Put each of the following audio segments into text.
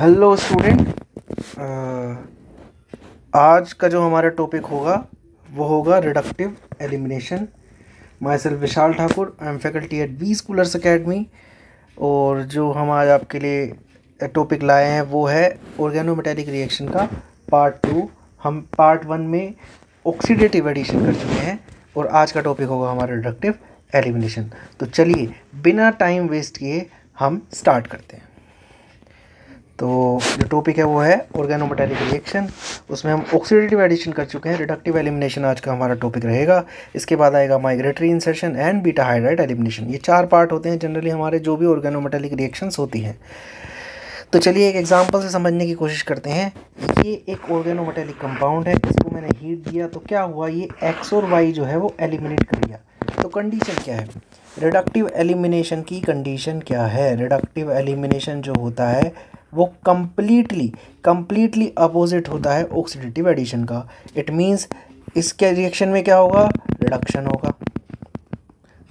hello student uh, आज का जो हमारा टॉपिक होगा वो होगा reductive elimination myself Vishal Thakur I am faculty at B Scholars Academy और जो हम आज आपके लिए टॉपिक uh, लाए हैं वो है ऑर्गेनोमेटेलिक रिएक्शन का पार्ट टू हम पार्ट वन में ऑक्सीडेटिव एडिशन कर चुके हैं और आज का टॉपिक होगा हमारा रिडक्टिव एलिमिनेशन तो चलिए बिना टाइम वेस्ट किए हम स्टार्ट करते हैं तो जो टॉपिक है वो है ऑर्गेनोमेटेलिक रिएक्शन उसमें हम ऑक्सीडेटिव एडिशन कर चुके हैं रिडक्टिव एलिमिनेशन आज का हमारा टॉपिक रहेगा इसके बाद आएगा migratory insertion and beta hydride elimination ये चार पार्ट होते हैं जनरली हमारे जो भी ऑर्गेनोमेटेलिक रिएक्शंस होती हैं तो चलिए एक एग्जांपल से समझने की कोशिश करते हैं ये एक ऑर्गेनोमेटेलिक कंपाउंड है इसको मैंने हीट दिया तो क्या हुआ ये एक्स और वाई जो है वो एलिमिनेट कर दिया तो कंडीशन क्या है रिडक्टिव एलिमिनेशन की कंडीशन क्या है रिडक्टिव एलिमिनेशन जो होता है वो कम्प्लीटली कम्प्लीटली अपोजिट होता है ऑक्सीडेटिव एडिशन का इट मीन्स इसके रिएक्शन में क्या होगा रिडक्शन होगा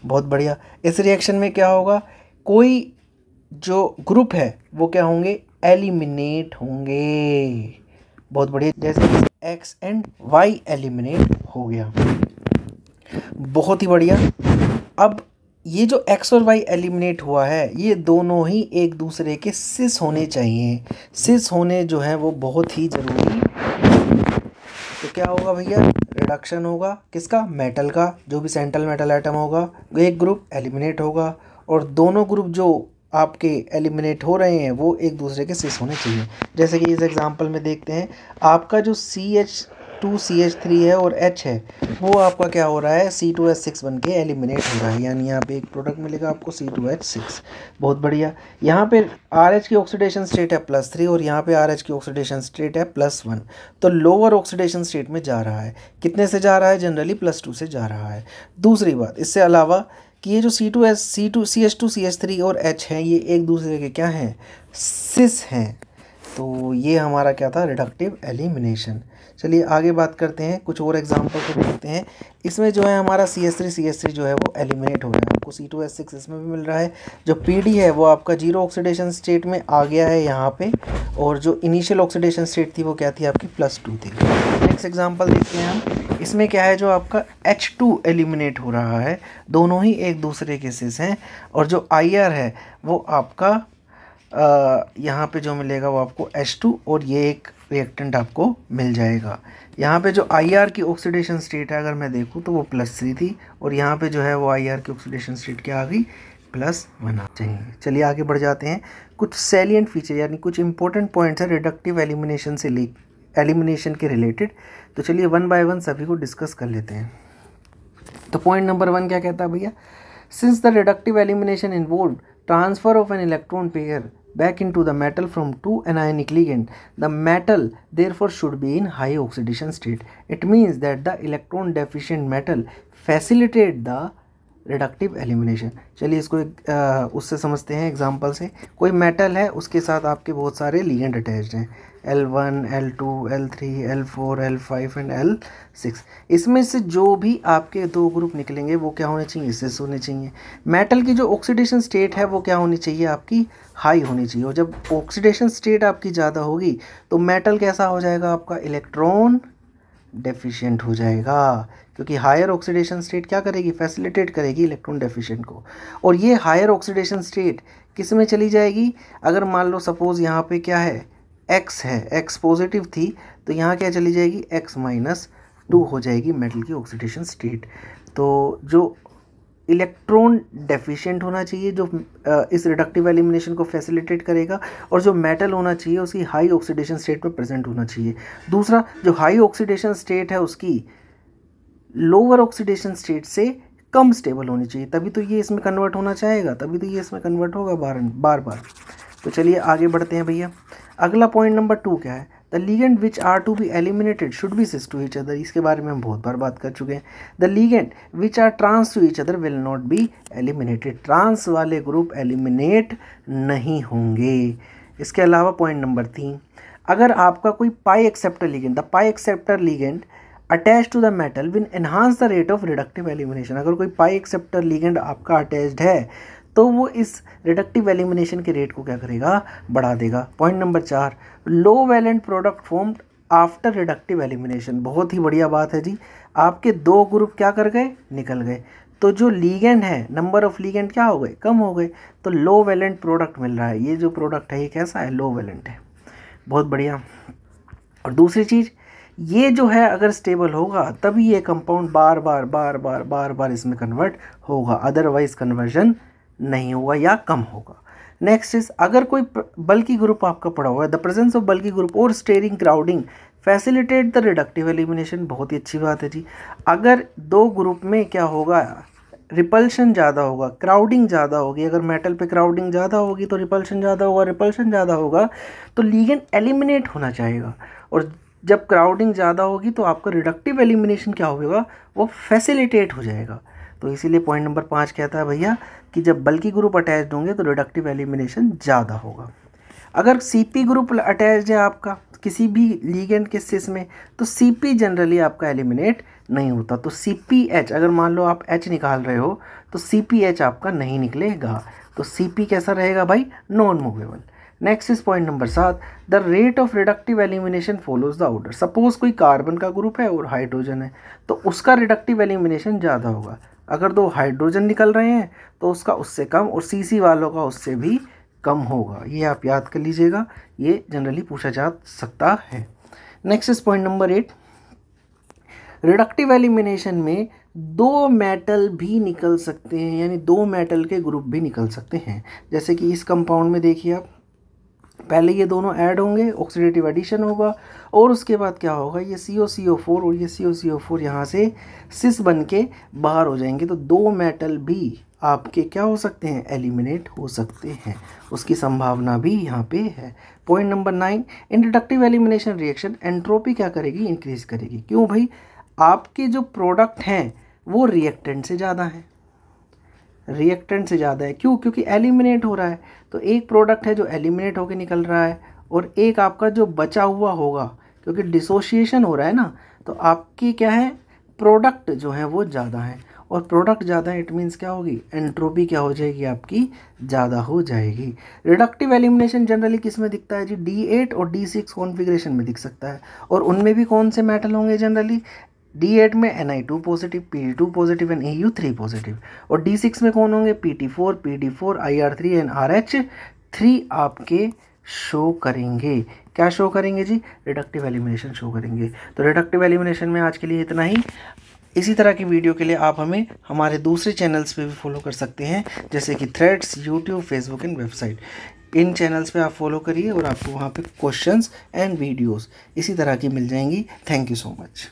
बहुत बढ़िया इस रिएक्शन में क्या होगा कोई जो ग्रुप है वो क्या होंगे एलिमिनेट होंगे बहुत बढ़िया जैसे एक्स एंड वाई एलिमिनेट हो गया बहुत ही बढ़िया अब ये जो एक्स और वाई एलिमिनेट हुआ है ये दोनों ही एक दूसरे के सिस होने चाहिए सिस होने जो है वो बहुत ही ज़रूरी तो क्या होगा भैया रिडक्शन होगा किसका मेटल का जो भी सेंट्रल मेटल आइटम होगा एक ग्रुप एलिमिनेट होगा और दोनों ग्रुप जो आपके एलिमिनेट हो रहे हैं वो एक दूसरे के सिस होने चाहिए जैसे कि इस एग्ज़ाम्पल में देखते हैं आपका जो C H two C H three है और एच है वो आपका क्या हो रहा है सी टू एच सिक्स बन के एलिमिनेट हो रहा है यानी यहाँ पे एक प्रोडक्ट मिलेगा आपको सी टू एच सिक्स बहुत बढ़िया यहाँ पे आर एच की ऑक्सीडेशन स्टेट है प्लस थ्री और यहाँ पे आर एच की ऑक्सीडेशन स्टेट है प्लस वन तो लोअर ऑक्सीडेशन स्टेट में जा रहा है कितने से जा रहा है जनरली प्लस टू से जा रहा है दूसरी बात इससे अलावा कि ये जो C two S C two C H two C H three और एच हैं ये एक दूसरे के क्या हैं सिस हैं तो ये हमारा क्या था रिडक्टिव एलिमिनेशन चलिए आगे बात करते हैं कुछ और एग्जाम्पल को देखते हैं इसमें जो है हमारा C S three C S three जो है वो एलिमिनेट हो रहा है आपको सी टू एस सिक्स इसमें भी मिल रहा है जो पी डी है वो आपका जीरो ऑक्सीडेशन स्टेट में आ गया है यहाँ पर और जो इनिशियल ऑक्सीडेशन स्टेट थी वो क्या थी आपकी प्लस टू थी नेक्स्ट एग्जाम्पल देखते हैं हम इसमें क्या है जो आपका एच टू एलिमिनेट हो रहा है दोनों ही एक दूसरे केसेस हैं और जो आई आर है वो आपका यहाँ पे जो मिलेगा वो आपको H2 और ये एक रिएक्टेंट आपको मिल जाएगा यहाँ पे जो आई की ऑक्सीडेशन स्टेट है अगर मैं देखूँ तो वो प्लस थ्री थी और यहाँ पे जो है वो आई की ऑक्सीडेशन स्टेट क्या आ गई प्लस वन आ जाएंगे चलिए आगे बढ़ जाते हैं कुछ सेलियंट फीचर यानी कुछ इंपॉर्टेंट पॉइंट्स हैं रिडक्टिव एलिमिनेशन से ले एलिमिनेशन के रिलेटेड तो चलिए वन बाय वन सभी को डिस्कस कर लेते हैं तो पॉइंट नंबर वन क्या कहता है भैया since the reductive elimination involve transfer of an electron pair back into the metal from two anionic ligand the metal therefore should be in high oxidation state it means that the electron deficient metal facilitate the reductive elimination चलिए इसको एक आ, उससे समझते हैं example से कोई metal है उसके साथ आपके बहुत सारे लिगेंड अटैच्ड हैं L L L one two three L four L five and L six इसमें से जो भी आपके दो ग्रुप निकलेंगे वो क्या होने चाहिए इससे होने चाहिए मेटल की जो ऑक्सीडेशन स्टेट है वो क्या होनी चाहिए आपकी हाई होनी चाहिए और जब ऑक्सीडेशन स्टेट आपकी ज़्यादा होगी तो मेटल कैसा हो जाएगा आपका इलेक्ट्रॉन डेफिशिएंट हो जाएगा क्योंकि हायर ऑक्सीडेशन स्टेट क्या करेगी फैसिलिटेट करेगी इलेक्ट्रॉन डेफिशिएंट को और ये हायर ऑक्सीडेशन स्टेट किस में चली जाएगी अगर मान लो सपोज़ यहाँ पे क्या है एक्स है एक्स पॉजिटिव थी तो यहाँ क्या चली जाएगी एक्स माइनस टू हो जाएगी मेटल की ऑक्सीडेशन स्टेट तो जो इलेक्ट्रॉन डेफिशिएंट होना चाहिए जो इस रिडक्टिव एलिमिनेशन को फैसिलिटेट करेगा और जो मेटल होना चाहिए उसकी हाई ऑक्सीडेशन स्टेट में प्रेजेंट होना चाहिए दूसरा जो हाई ऑक्सीडेशन स्टेट है उसकी लोअर ऑक्सीडेशन स्टेट से कम स्टेबल होनी चाहिए तभी तो ये इसमें कन्वर्ट होना चाहेगा तभी तो ये इसमें कन्वर्ट होगा बार बार बार तो चलिए आगे बढ़ते हैं भैया अगला पॉइंट नंबर टू क्या है the ligand which are to be eliminated should be cis to each other इसके बारे में हम बहुत बार बात कर चुके हैं the ligand which are trans to each other will not be eliminated trans वाले ग्रुप एलिमिनेट नहीं होंगे इसके अलावा पॉइंट नंबर तीन अगर आपका कोई pi acceptor ligand the pi acceptor ligand attach to the metal will enhance the rate of reductive elimination अगर कोई पाई एक्सेप्टर लीगेंड आपका अटैच्ड है तो वो इस रिडक्टिव एलिमिनेशन के रेट को क्या करेगा बढ़ा देगा पॉइंट नंबर चार low valent product form after reductive elimination बहुत ही बढ़िया बात है जी आपके दो ग्रुप क्या कर गए निकल गए तो जो लीगेंड है नंबर ऑफ लीगेंड क्या हो गए कम हो गए तो लो वैलेंट प्रोडक्ट मिल रहा है ये जो प्रोडक्ट है ये कैसा है लो वैलेंट है बहुत बढ़िया और दूसरी चीज़ ये जो है अगर स्टेबल होगा तभी ये कंपाउंड बार बार बार बार बार बार इसमें कन्वर्ट होगा अदरवाइज कन्वर्जन नहीं होगा या कम होगा नेक्स्ट इज अगर कोई बल्कि ग्रुप आपका पड़ा हुआ है the presence of bulky group और steric crowding facilitate the reductive elimination बहुत ही अच्छी बात है जी अगर दो ग्रुप में क्या होगा रिपल्शन ज़्यादा होगा क्राउडिंग ज़्यादा होगी अगर मेटल पे क्राउडिंग ज़्यादा होगी तो रिपल्शन ज़्यादा होगा रिपल्शन ज़्यादा होगा तो लीगन एलिमिनेट होना चाहेगा और जब क्राउडिंग ज़्यादा होगी तो आपका रिडक्टिव एलिमिनेशन क्या होगा वो फैसिलिटेट हो जाएगा तो इसीलिए पॉइंट नंबर पाँच कहता है भैया कि जब बल्कि ग्रुप अटैच होंगे तो रिडक्टिव एलिमिनेशन ज़्यादा होगा अगर सीपी ग्रुप अटैच है आपका किसी भी लीगेंड के सिस में तो सीपी जनरली आपका एलिमिनेट नहीं होता तो सीपीएच अगर मान लो आप एच निकाल रहे हो तो सीपीएच आपका नहीं निकलेगा तो सीपी कैसा रहेगा भाई non movable next is point number सात the rate of reductive elimination follows the order suppose कोई कार्बन का ग्रुप है और हाइड्रोजन है तो उसका रिडक्टिव एलिमिनेशन ज़्यादा होगा अगर दो हाइड्रोजन निकल रहे हैं तो उसका उससे कम और सी वालों का उससे भी कम होगा ये आप याद कर लीजिएगा ये जनरली पूछा जा सकता है next is point number eight reductive elimination में दो मेटल भी निकल सकते हैं यानी दो मेटल के ग्रुप भी निकल सकते हैं जैसे कि इस कंपाउंड में देखिए आप पहले ये दोनों ऐड होंगे ऑक्सीडेटिव एडिशन होगा और उसके बाद क्या होगा ये सी ओ सी ओ फोर और ये सी ओ सी ओ फोर यहाँ से सिस बन के बाहर हो जाएंगे तो दो मेटल भी आपके क्या हो सकते हैं एलिमिनेट हो सकते हैं उसकी संभावना भी यहाँ पे है point number nine introductive elimination reaction entropy क्या करेगी इंक्रीज करेगी क्यों भाई आपके जो प्रोडक्ट हैं वो रिएक्टेंट से ज़्यादा हैं रिएक्टेंट से ज़्यादा है क्यों क्योंकि एलिमिनेट हो रहा है तो एक प्रोडक्ट है जो एलिमिनेट होकर निकल रहा है और एक आपका जो बचा हुआ होगा क्योंकि डिसोशिएशन हो रहा है ना तो आपकी क्या है प्रोडक्ट जो है वो ज़्यादा है और प्रोडक्ट ज़्यादा है इट मीन्स क्या होगी एंट्रोपी क्या हो जाएगी आपकी ज़्यादा हो जाएगी रिडक्टिव एलिमिनेशन जनरली किस में दिखता है जी डी एट और डी सिक्स कॉन्फिग्रेशन में दिख सकता है और उनमें भी कौन से मेटल होंगे जनरली डी एट में N I two positive P two positive and A U three positive और डी सिक्स में कौन होंगे P T four P D four I R three and R H three आपके show करेंगे क्या show करेंगे जी reductive elimination show करेंगे तो रिडक्टिव एलिमिनेशन में आज के लिए इतना ही इसी तरह की वीडियो के लिए आप हमें हमारे दूसरे चैनल्स पे भी फॉलो कर सकते हैं जैसे कि threads YouTube Facebook and website इन चैनल्स पे आप फॉलो करिए और आपको वहाँ पे क्वेश्चंस एंड वीडियोस इसी तरह की मिल जाएंगी थैंक यू सो मच